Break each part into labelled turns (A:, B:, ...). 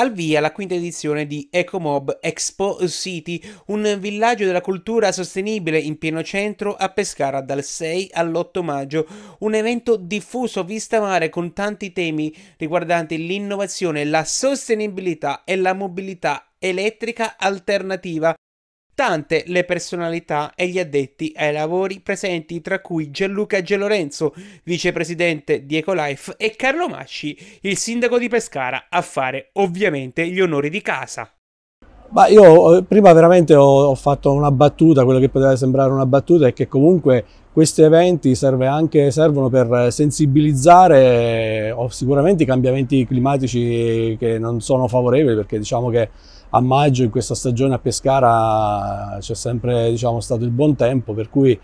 A: al via la quinta edizione di Ecomob Expo City, un villaggio della cultura sostenibile in pieno centro a Pescara dal 6 all'8 maggio, un evento diffuso vista mare con tanti temi riguardanti l'innovazione, la sostenibilità e la mobilità elettrica alternativa tante le personalità e gli addetti ai lavori presenti, tra cui Gianluca Gelorenzo, vicepresidente di Ecolife, e Carlo Masci, il sindaco di Pescara, a fare ovviamente gli onori di casa.
B: Ma io eh, prima veramente ho, ho, fatto una battuta, quello che poteva sembrare una battuta è che comunque questi eventi serve anche, servono per sensibilizzare sicuramente i cambiamenti climatici che non sono favorevoli perché diciamo che a maggio in questa stagione a Pescara c'è sempre diciamo, stato il buon tempo per cui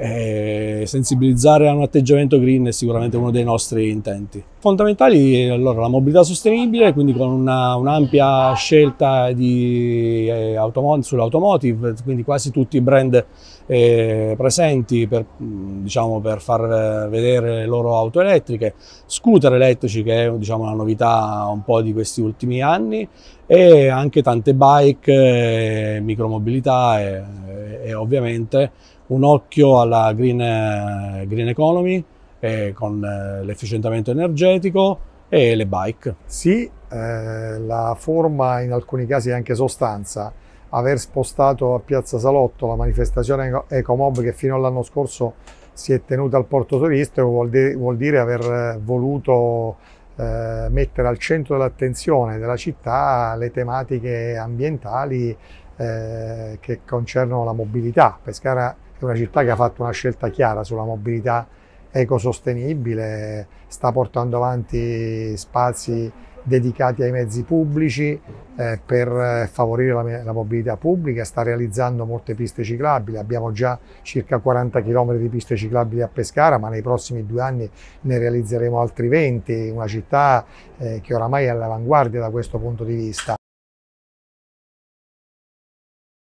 B: e eh, sensibilizzare a un atteggiamento green è sicuramente uno dei nostri intenti. Fondamentali allora, la mobilità sostenibile, quindi con un'ampia scelta di, eh, autom sull'automotive, quindi quasi tutti i brand eh, presenti per, diciamo, per, far eh, vedere le loro auto elettriche, scooter elettrici che è diciamo, una novità un po' di questi ultimi anni e anche tante bike, eh, micromobilità eh, e ovviamente un occhio alla green, eh, green
C: economy eh, con eh, l'efficientamento energetico e le bike. Sì, eh, la forma in alcuni casi è anche sostanza. Aver spostato a Piazza Salotto la manifestazione Ecomob che fino all'anno scorso si è tenuta al porto turistico vuol, de- vuol dire aver voluto eh, mettere al centro dell'attenzione della città le tematiche ambientali eh, che concernono la mobilità. Pescara è una città che ha fatto una scelta chiara sulla mobilità ecosostenibile, sta portando avanti spazi dedicati ai mezzi pubblici eh, per eh, favorire la, la, mobilità pubblica, sta realizzando molte piste ciclabili, abbiamo già circa 40 km di piste ciclabili a Pescara, ma nei prossimi due anni ne realizzeremo altri 20, una città eh, che oramai è all'avanguardia da questo punto di vista.